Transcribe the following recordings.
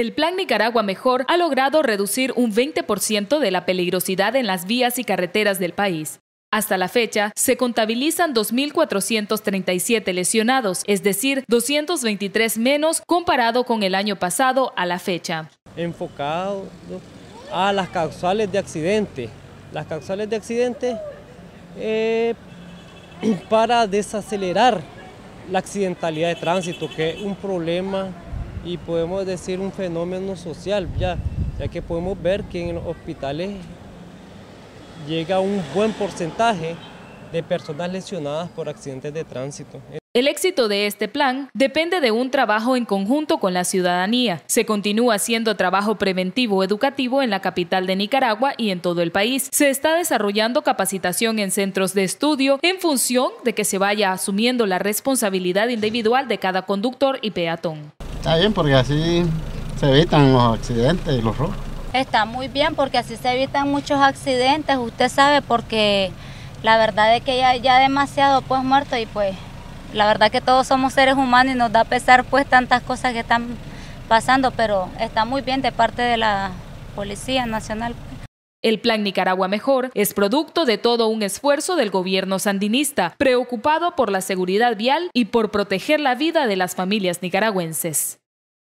el Plan Nicaragua Mejor ha logrado reducir un 20% de la peligrosidad en las vías y carreteras del país. Hasta la fecha, se contabilizan 2.437 lesionados, es decir, 223 menos comparado con el año pasado a la fecha. Enfocado a las causales de accidente. Las causales de accidente eh, para desacelerar la accidentalidad de tránsito, que es un problema y podemos decir un fenómeno social ya, ya que podemos ver que en los hospitales llega un buen porcentaje de personas lesionadas por accidentes de tránsito. El éxito de este plan depende de un trabajo en conjunto con la ciudadanía. Se continúa haciendo trabajo preventivo educativo en la capital de Nicaragua y en todo el país. Se está desarrollando capacitación en centros de estudio en función de que se vaya asumiendo la responsabilidad individual de cada conductor y peatón. Está bien porque así se evitan los accidentes y los robos. Está muy bien porque así se evitan muchos accidentes, usted sabe, porque la verdad es que ya, ya demasiado pues muerto y pues la verdad que todos somos seres humanos y nos da pesar pues tantas cosas que están pasando, pero está muy bien de parte de la Policía Nacional. El Plan Nicaragua Mejor es producto de todo un esfuerzo del gobierno sandinista, preocupado por la seguridad vial y por proteger la vida de las familias nicaragüenses.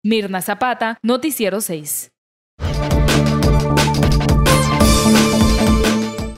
Mirna Zapata, Noticiero 6.